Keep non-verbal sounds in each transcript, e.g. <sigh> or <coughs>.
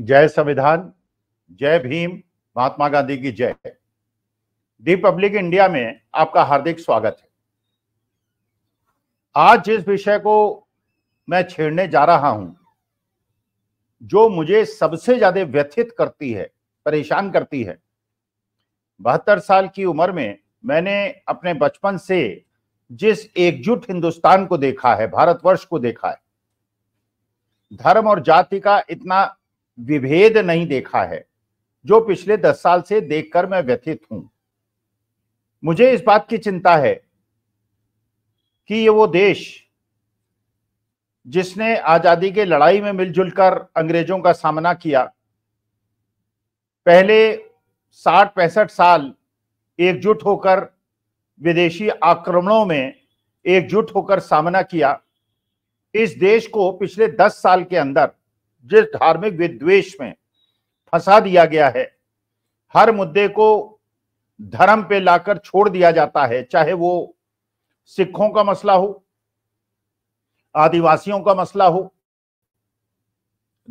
जय संविधान जय भीम महात्मा गांधी की जय दी पब्लिक इंडिया में आपका हार्दिक स्वागत है आज जिस विषय को मैं छेड़ने जा रहा हूं जो मुझे सबसे ज्यादा व्यथित करती है परेशान करती है बहत्तर साल की उम्र में मैंने अपने बचपन से जिस एकजुट हिंदुस्तान को देखा है भारतवर्ष को देखा है धर्म और जाति का इतना विभेद नहीं देखा है जो पिछले दस साल से देखकर मैं व्यथित हूं मुझे इस बात की चिंता है कि ये वो देश जिसने आजादी के लड़ाई में मिलजुल कर अंग्रेजों का सामना किया पहले साठ पैंसठ साल एकजुट होकर विदेशी आक्रमणों में एकजुट होकर सामना किया इस देश को पिछले दस साल के अंदर जिस धार्मिक विद्वेश में फंसा दिया गया है हर मुद्दे को धर्म पे लाकर छोड़ दिया जाता है चाहे वो सिखों का मसला हो आदिवासियों का मसला हो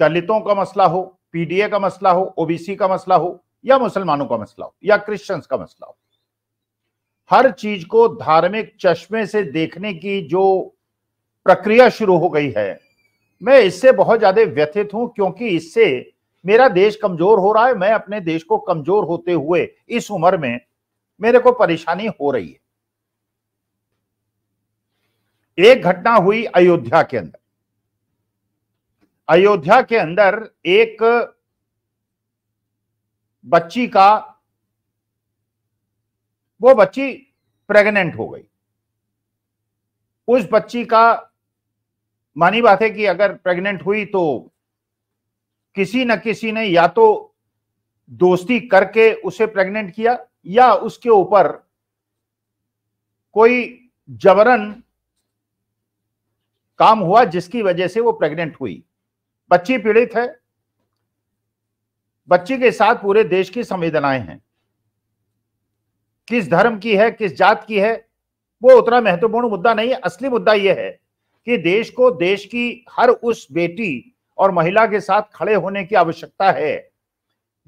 दलितों का मसला हो पीडीए का मसला हो ओबीसी का मसला हो या मुसलमानों का मसला हो या क्रिश्चियंस का मसला हो हर चीज को धार्मिक चश्मे से देखने की जो प्रक्रिया शुरू हो गई है मैं इससे बहुत ज्यादा व्यथित हूं क्योंकि इससे मेरा देश कमजोर हो रहा है मैं अपने देश को कमजोर होते हुए इस उम्र में मेरे को परेशानी हो रही है एक घटना हुई अयोध्या के अंदर अयोध्या के अंदर एक बच्ची का वो बच्ची प्रेग्नेंट हो गई उस बच्ची का मानी बात है कि अगर प्रेग्नेंट हुई तो किसी न किसी ने या तो दोस्ती करके उसे प्रेग्नेंट किया या उसके ऊपर कोई जबरन काम हुआ जिसकी वजह से वो प्रेग्नेंट हुई बच्ची पीड़ित है बच्ची के साथ पूरे देश की संवेदनाएं हैं किस धर्म की है किस जात की है वो उतना महत्वपूर्ण मुद्दा नहीं है असली मुद्दा यह है कि देश को देश की हर उस बेटी और महिला के साथ खड़े होने की आवश्यकता है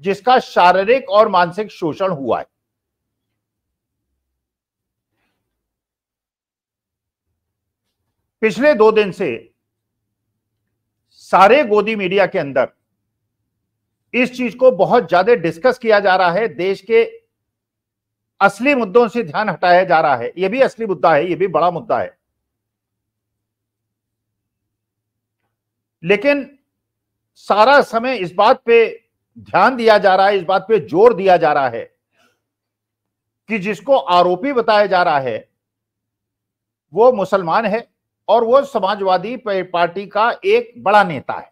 जिसका शारीरिक और मानसिक शोषण हुआ है पिछले दो दिन से सारे गोदी मीडिया के अंदर इस चीज को बहुत ज्यादा डिस्कस किया जा रहा है देश के असली मुद्दों से ध्यान हटाया जा रहा है यह भी असली मुद्दा है यह भी बड़ा मुद्दा है लेकिन सारा समय इस बात पे ध्यान दिया जा रहा है इस बात पे जोर दिया जा रहा है कि जिसको आरोपी बताया जा रहा है वो मुसलमान है और वो समाजवादी पार्टी का एक बड़ा नेता है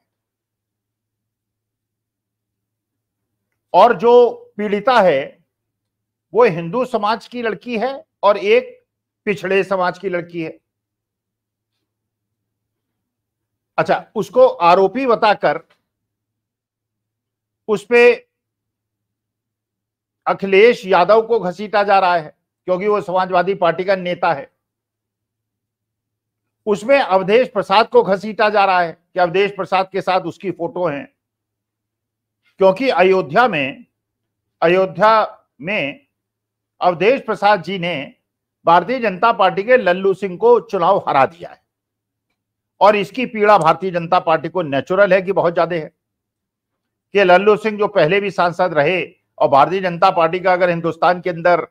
और जो पीड़िता है वो हिंदू समाज की लड़की है और एक पिछड़े समाज की लड़की है अच्छा उसको आरोपी बताकर उस पर अखिलेश यादव को घसीटा जा रहा है क्योंकि वो समाजवादी पार्टी का नेता है उसमें अवधेश प्रसाद को घसीटा जा रहा है कि अवधेश प्रसाद के साथ उसकी फोटो है क्योंकि अयोध्या में अयोध्या में अवधेश प्रसाद जी ने भारतीय जनता पार्टी के लल्लू सिंह को चुनाव हरा दिया है और इसकी पीड़ा भारतीय जनता पार्टी को नेचुरल है कि बहुत ज्यादा है कि लल्लू सिंह जो पहले भी सांसद रहे और भारतीय जनता पार्टी का अगर हिंदुस्तान के अंदर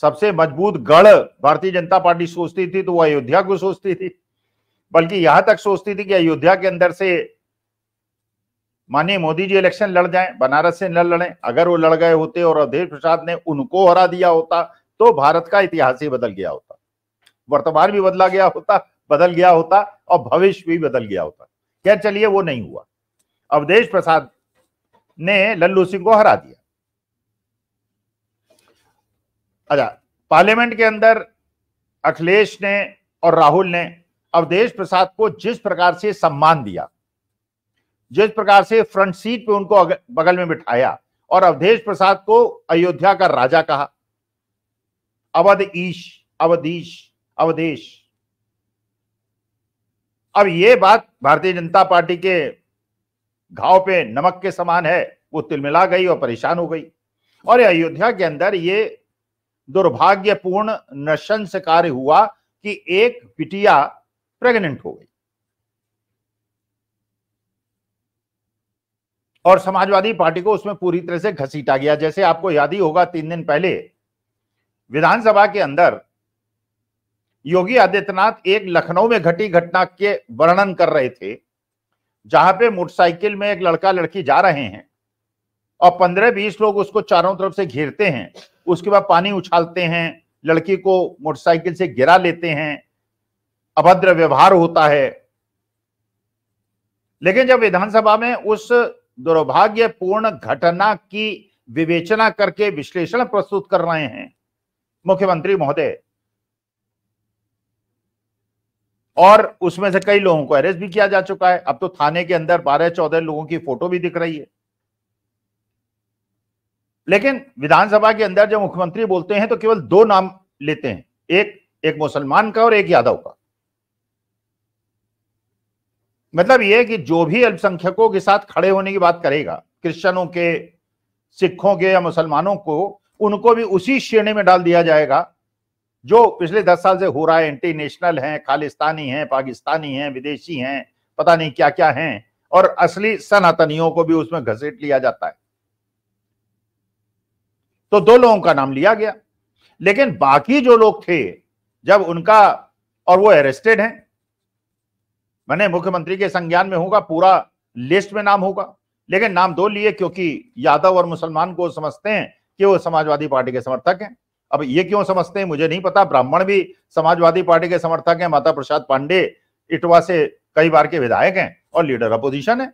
सबसे मजबूत गढ़ भारतीय जनता पार्टी सोचती थी तो वो अयोध्या को सोचती थी बल्कि यहां तक सोचती थी कि अयोध्या के अंदर से माननीय मोदी जी इलेक्शन लड़ जाएं बनारस से न लड़े अगर वो लड़ गए होते और अवधेश प्रसाद ने उनको हरा दिया होता तो भारत का इतिहास ही बदल गया होता वर्तमान भी बदला गया होता बदल गया होता और भविष्य भी बदल गया होता खैर चलिए वो नहीं हुआ अवधेश प्रसाद ने लल्लू सिंह को हरा दिया अच्छा पार्लियामेंट के अंदर अखिलेश ने और राहुल ने अवधेश प्रसाद को जिस प्रकार से सम्मान दिया जिस प्रकार से फ्रंट सीट पे उनको बगल में बिठाया और अवधेश प्रसाद को अयोध्या का राजा कहा अवध ईश अवधीश अवधेश अब ये बात भारतीय जनता पार्टी के घाव पे नमक के समान है वो तिलमिला गई और परेशान हो गई और अयोध्या के अंदर ये दुर्भाग्यपूर्ण नशंस कार्य हुआ कि एक पिटिया प्रेग्नेंट हो गई और समाजवादी पार्टी को उसमें पूरी तरह से घसीटा गया जैसे आपको याद ही होगा तीन दिन पहले विधानसभा के अंदर योगी आदित्यनाथ एक लखनऊ में घटी घटना के वर्णन कर रहे थे जहां पे मोटरसाइकिल में एक लड़का लड़की जा रहे हैं और पंद्रह बीस लोग उसको चारों तरफ से घेरते हैं उसके बाद पानी उछालते हैं लड़की को मोटरसाइकिल से गिरा लेते हैं अभद्र व्यवहार होता है लेकिन जब विधानसभा में उस दुर्भाग्यपूर्ण घटना की विवेचना करके विश्लेषण प्रस्तुत कर रहे हैं मुख्यमंत्री महोदय और उसमें से कई लोगों को अरेस्ट भी किया जा चुका है अब तो थाने के अंदर बारह चौदह लोगों की फोटो भी दिख रही है लेकिन विधानसभा के अंदर जब मुख्यमंत्री बोलते हैं तो केवल दो नाम लेते हैं एक एक मुसलमान का और एक यादव का मतलब यह कि जो भी अल्पसंख्यकों के साथ खड़े होने की बात करेगा क्रिश्चनों के सिखों के या मुसलमानों को उनको भी उसी श्रेणी में डाल दिया जाएगा जो पिछले दस साल से हो रहा है एंटी नेशनल हैं खालिस्तानी हैं पाकिस्तानी हैं विदेशी हैं पता नहीं क्या क्या हैं और असली सनातनियों को भी उसमें घसीट लिया जाता है तो दो लोगों का नाम लिया गया लेकिन बाकी जो लोग थे जब उनका और वो अरेस्टेड हैं मैंने मुख्यमंत्री के संज्ञान में होगा पूरा लिस्ट में नाम होगा लेकिन नाम दो लिए क्योंकि यादव और मुसलमान को समझते हैं कि वो समाजवादी पार्टी के समर्थक हैं अब ये क्यों समझते हैं मुझे नहीं पता ब्राह्मण भी समाजवादी पार्टी के समर्थक हैं माता प्रसाद पांडे इटवा से कई बार के विधायक हैं और लीडर अपोजिशन है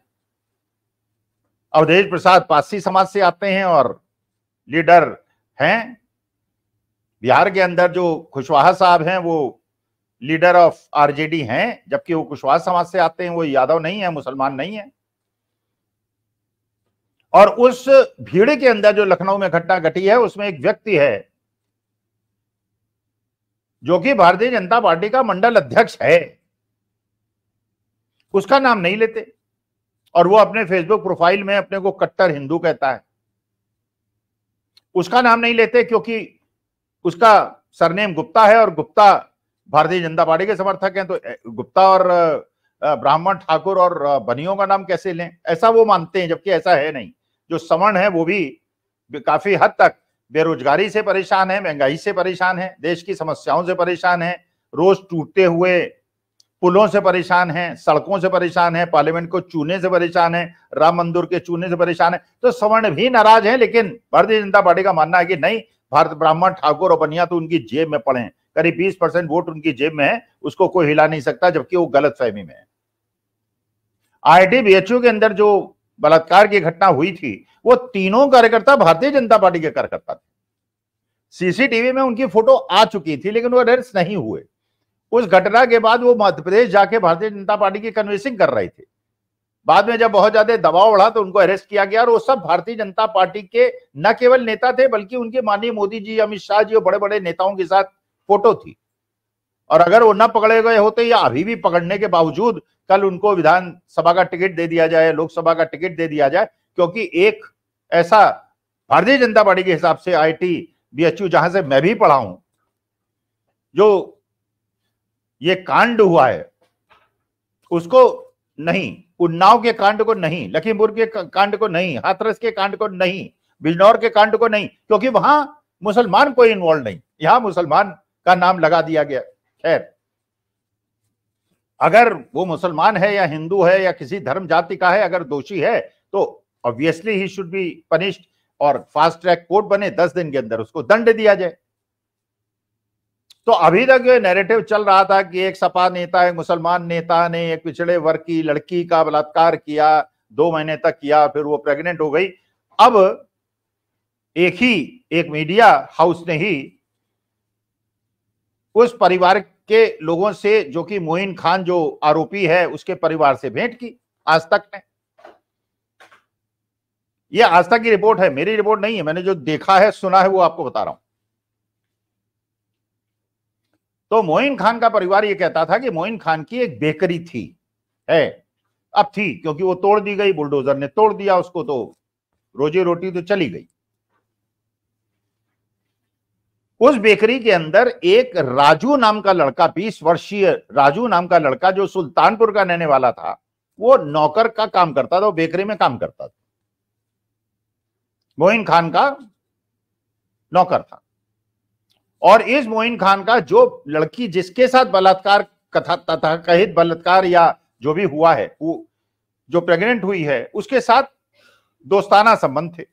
अवधेश प्रसाद पासी समाज से आते हैं और लीडर हैं बिहार के अंदर जो खुशवाहा साहब हैं वो लीडर ऑफ आरजेडी हैं जबकि वो कुशवाहा समाज से आते हैं वो यादव नहीं है मुसलमान नहीं है और उस भीड़ के अंदर जो लखनऊ में घटना घटी है उसमें एक व्यक्ति है जो कि भारतीय जनता पार्टी का मंडल अध्यक्ष है उसका नाम नहीं लेते और वो अपने फेसबुक प्रोफाइल में अपने को कट्टर हिंदू कहता है उसका नाम नहीं लेते क्योंकि उसका सरनेम गुप्ता है और गुप्ता भारतीय जनता पार्टी के समर्थक हैं तो गुप्ता और ब्राह्मण ठाकुर और बनियों का नाम कैसे लें ऐसा वो मानते हैं जबकि ऐसा है नहीं जो समण है वो भी काफी हद तक बेरोजगारी से परेशान है महंगाई से परेशान है देश की समस्याओं से परेशान है रोज टूटते हुए पुलों से परेशान है सड़कों से परेशान है पार्लियामेंट को चूने से परेशान है राम मंदिर के चूने से परेशान है तो सवर्ण भी नाराज है लेकिन भारतीय जनता पार्टी का मानना है कि नहीं भारत ब्राह्मण ठाकुर और बनिया तो उनकी जेब में पड़े करीब बीस परसेंट वोट उनकी जेब में है उसको कोई हिला नहीं सकता जबकि वो गलत फहमी में है आई के अंदर जो बलात्कार की घटना हुई थी वो तीनों कार्यकर्ता भारतीय जनता पार्टी के कार्यकर्ता थे सीसीटीवी में उनकी फोटो आ चुकी थी लेकिन वो अरेस्ट नहीं हुए उस घटना के बाद वो मध्य प्रदेश जाके भारतीय जनता पार्टी की कन्विंसिंग कर रहे थे बाद में जब बहुत ज्यादा दबाव बढ़ा तो उनको अरेस्ट किया गया और वो सब भारतीय जनता पार्टी के न केवल नेता थे बल्कि उनके माननीय मोदी जी अमित शाह जी और बड़े बड़े नेताओं के साथ फोटो थी और अगर वो न पकड़े गए होते या अभी भी पकड़ने के बावजूद कल उनको विधानसभा का टिकट दे दिया जाए लोकसभा का टिकट दे दिया जाए क्योंकि एक ऐसा भारतीय जनता पार्टी के हिसाब से I T B H U जहां से मैं भी पढ़ा हूं जो ये कांड हुआ है उसको नहीं उन्नाव के कांड को नहीं लखीमपुर के कांड को नहीं हाथरस के कांड को नहीं बिजनौर के कांड को नहीं क्योंकि वहां मुसलमान कोई इन्वॉल्व नहीं यहां मुसलमान का नाम लगा दिया गया खैर अगर वो मुसलमान है या हिंदू है या किसी धर्म जाति का है अगर दोषी है तो obviously he should be punished और फास्ट ट्रैक कोर्ट बने दस दिन के अंदर उसको दंड दिया जाए तो अभी तक ये नैरेटिव चल रहा था कि एक सपा नेता एक मुसलमान नेता ने एक पिछड़े वर्ग की लड़की का बलात्कार किया दो महीने तक किया फिर वो प्रेग्नेंट हो गई अब एक ही एक मीडिया हाउस ने ही उस परिवार के लोगों से जो कि मोइन खान जो आरोपी है उसके परिवार से भेंट की आज तक ने ये तक की रिपोर्ट है मेरी रिपोर्ट नहीं है मैंने जो देखा है सुना है वो आपको बता रहा हूं तो मोइन खान का परिवार ये कहता था कि मोइन खान की एक बेकरी थी है अब थी क्योंकि वो तोड़ दी गई बुलडोजर ने तोड़ दिया उसको तो रोजी रोटी तो चली गई उस बेकरी के अंदर एक राजू नाम का लड़का बीस वर्षीय राजू नाम का लड़का जो सुल्तानपुर का रहने वाला था वो नौकर का काम करता था वो बेकरी में काम करता था मोइन खान का नौकर था और इस मोइन खान का जो लड़की जिसके साथ बलात्कार कथा तथा कहित बलात्कार या जो भी हुआ है वो जो प्रेग्नेंट हुई है उसके साथ दोस्ताना संबंध थे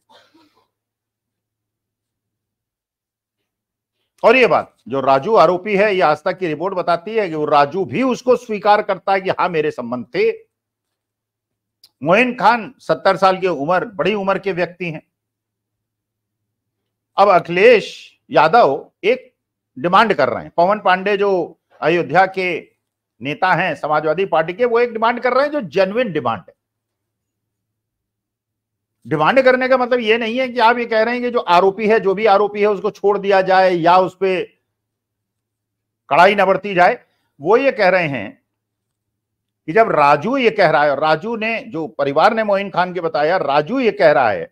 और ये बात जो राजू आरोपी है आज आस्था की रिपोर्ट बताती है कि वो राजू भी उसको स्वीकार करता है कि हाँ मेरे संबंध थे मोइन खान सत्तर साल की उम्र बड़ी उम्र के व्यक्ति हैं अब अखिलेश यादव एक डिमांड कर रहे हैं पवन पांडे जो अयोध्या के नेता हैं समाजवादी पार्टी के वो एक डिमांड कर रहे हैं जो जेन्युन डिमांड है डिमांड करने का मतलब ये नहीं है कि आप ये कह रहे हैं कि जो आरोपी है जो भी आरोपी है उसको छोड़ दिया जाए या उस पर कड़ाई न बरती जाए वो ये कह रहे हैं कि जब राजू ये कह रहा है और राजू ने जो परिवार ने मोइन खान के बताया राजू ये कह रहा है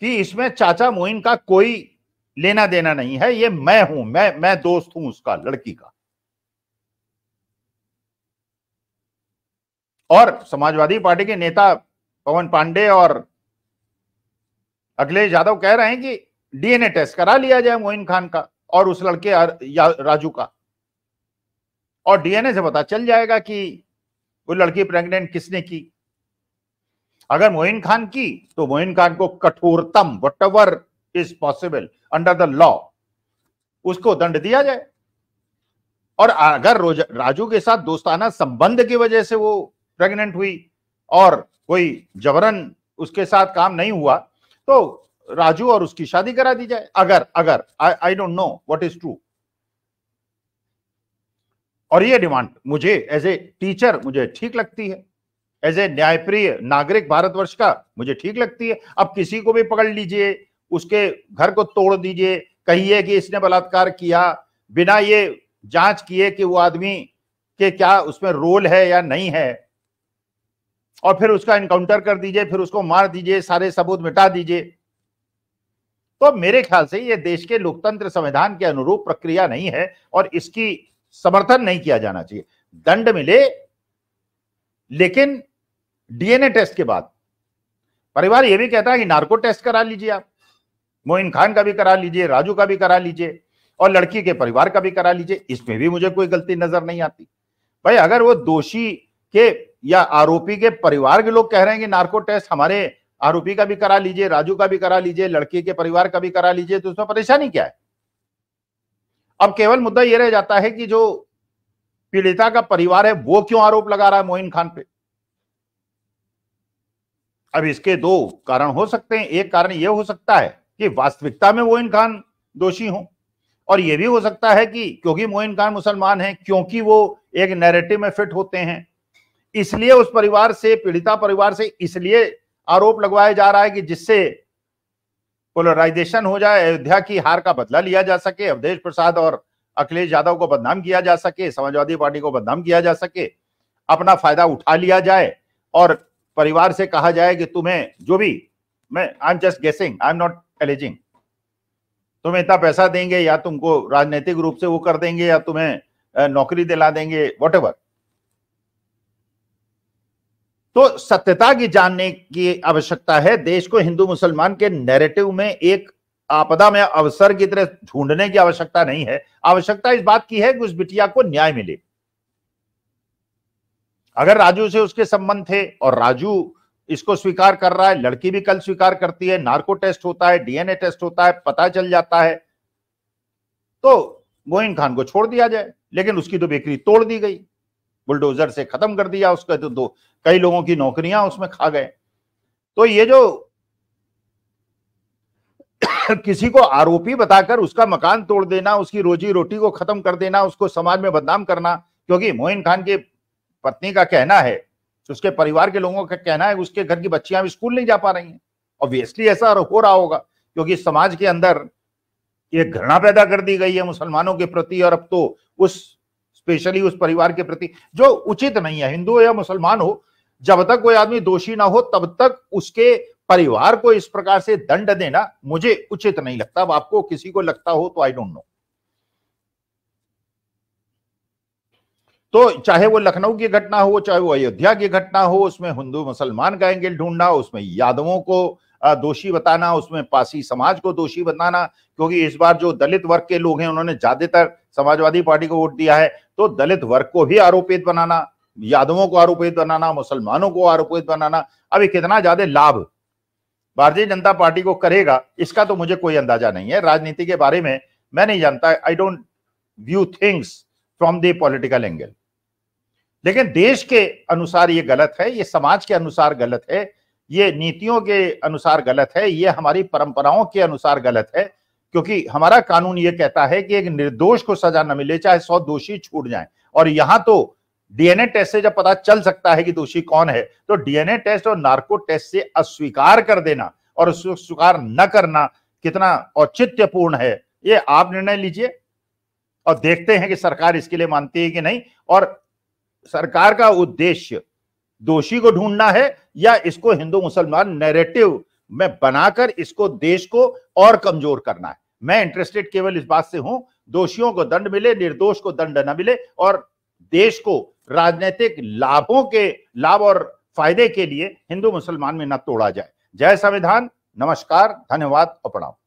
कि इसमें चाचा मोइन का कोई लेना देना नहीं है ये मैं हूं मैं मैं दोस्त हूं उसका लड़की का और समाजवादी पार्टी के नेता पवन पांडे और अखिलेश यादव कह रहे हैं कि डीएनए टेस्ट करा लिया जाए मोइन खान का और उस लड़के राजू का और डीएनए से पता चल जाएगा कि वो लड़की प्रेग्नेंट किसने की अगर मोइन खान की तो मोइन खान को कठोरतम whatever is possible under the law उसको दंड दिया जाए और अगर राजू के साथ दोस्ताना संबंध की वजह से वो प्रेग्नेंट हुई और कोई जबरन उसके साथ काम नहीं हुआ तो राजू और उसकी शादी करा दी जाए अगर अगर I don't know what is true और ये डिमांड मुझे एज ए टीचर मुझे ठीक लगती है एज ए न्यायप्रिय नागरिक भारतवर्ष का मुझे ठीक लगती है अब किसी को भी पकड़ लीजिए उसके घर को तोड़ दीजिए कहिए कि इसने बलात्कार किया बिना ये जांच किए कि वो आदमी के क्या उसमें रोल है या नहीं है और फिर उसका इनकाउंटर कर दीजिए फिर उसको मार दीजिए सारे सबूत मिटा दीजिए तो मेरे ख्याल से ये देश के लोकतंत्र संविधान के अनुरूप प्रक्रिया नहीं है और इसकी समर्थन नहीं किया जाना चाहिए दंड मिले लेकिन डीएनए टेस्ट के बाद परिवार यह भी कहता है कि नार्को टेस्ट करा लीजिए आप मोइन खान का भी करा लीजिए राजू का भी करा लीजिए और लड़की के परिवार का भी करा लीजिए इसमें भी मुझे कोई गलती नजर नहीं आती भाई अगर वो दोषी के या आरोपी के परिवार के लोग कह रहे हैं कि नार्को टेस्ट हमारे आरोपी का भी करा लीजिए राजू का भी करा लीजिए लड़की के परिवार का भी करा लीजिए तो उसमें परेशानी क्या है अब केवल मुद्दा यह रह जाता है कि जो पीड़िता का परिवार है वो क्यों आरोप लगा रहा है मोइन खान पे अब इसके दो कारण हो सकते हैं एक कारण यह हो सकता है कि वास्तविकता में मोइन खान दोषी हो और यह भी हो सकता है कि क्योंकि मोइन खान मुसलमान है क्योंकि वो एक नैरेटिव में फिट होते हैं इसलिए उस परिवार से पीड़िता परिवार से इसलिए आरोप लगवाया जा रहा है कि जिससे पोलराइजेशन हो जाए अयोध्या की हार का बदला लिया जा सके अवधेश प्रसाद और अखिलेश यादव को बदनाम किया जा सके समाजवादी पार्टी को बदनाम किया जा सके अपना फायदा उठा लिया जाए और परिवार से कहा जाए कि तुम्हें जो भी मैं I am just guessing I am not aliasing तुम्हें इतना पैसा देंगे या तुमको राजनीतिक रूप से वो कर देंगे या तुम्हें नौकरी दिला देंगे वॉट एवर तो सत्यता की जानने की आवश्यकता है देश को हिंदू मुसलमान के नैरेटिव में एक आपदा में अवसर की तरह ढूंढने की आवश्यकता नहीं है आवश्यकता इस बात की है कि उस बिटिया को न्याय मिले अगर राजू से उसके संबंध थे और राजू इसको स्वीकार कर रहा है लड़की भी कल स्वीकार करती है नार्को टेस्ट होता है डीएनए टेस्ट होता है पता चल जाता है तो मोइन खान को छोड़ दिया जाए लेकिन उसकी तो बेकरी तोड़ दी गई बुलडोजर से खत्म कर दिया उसका तो दो कई लोगों की नौकरियां उसमें खा गए तो ये जो <coughs> किसी को आरोपी बताकर उसका मकान तोड़ देना उसकी रोजी रोटी को खत्म कर देना उसको समाज में बदनाम करना क्योंकि मोइन खान की पत्नी का कहना है उसके परिवार के लोगों का कहना है उसके घर की बच्चियां स्कूल नहीं जा पा रही हैं ऑब्वियसली ऐसा हो रहा होगा क्योंकि समाज के अंदर एक घृणा पैदा कर दी गई है मुसलमानों के प्रति और अब तो उस स्पेशली उस परिवार के प्रति जो उचित नहीं है हिंदू या मुसलमान हो जब तक कोई आदमी दोषी ना हो तब तक उसके परिवार को इस प्रकार से दंड देना मुझे उचित नहीं लगता अब आपको किसी को लगता हो तो आई डोंट नो तो चाहे वो लखनऊ की घटना हो चाहे वो अयोध्या की घटना हो उसमें हिंदू मुसलमान का एंगल ढूंढना उसमें यादवों को दोषी बताना उसमें पासी समाज को दोषी बताना क्योंकि इस बार जो दलित वर्ग के लोग हैं उन्होंने ज्यादातर समाजवादी पार्टी को वोट दिया है तो दलित वर्ग को भी आरोपित बनाना यादवों को आरोपित बनाना मुसलमानों को आरोपित बनाना अभी कितना ज्यादा लाभ भारतीय जनता पार्टी को करेगा इसका तो मुझे कोई अंदाजा नहीं है राजनीति के बारे में मैं नहीं जानता I don't view things from the political angle लेकिन देश के अनुसार ये गलत है ये समाज के अनुसार गलत है ये नीतियों के अनुसार गलत है ये हमारी परंपराओं के अनुसार गलत है क्योंकि हमारा कानून ये कहता है कि एक निर्दोष को सजा न मिले चाहे सौ दोषी छूट जाए और यहां तो डीएनए टेस्ट से जब पता चल सकता है कि दोषी कौन है तो डीएनए टेस्ट और नार्को टेस्ट से अस्वीकार कर देना और स्वीकार न करना कितना औचित्यपूर्ण है ये आप निर्णय लीजिए और देखते हैं कि सरकार इसके लिए मानती है कि नहीं और सरकार का उद्देश्य दोषी को ढूंढना है या इसको हिंदू मुसलमान नैरेटिव में बनाकर इसको देश को और कमजोर करना है मैं इंटरेस्टेड केवल इस बात से हूं दोषियों को दंड मिले निर्दोष को दंड न मिले और देश को राजनीतिक लाभों के लाभ और फायदे के लिए हिंदू मुसलमान में न तोड़ा जाए जय संविधान नमस्कार धन्यवाद और प्रणाम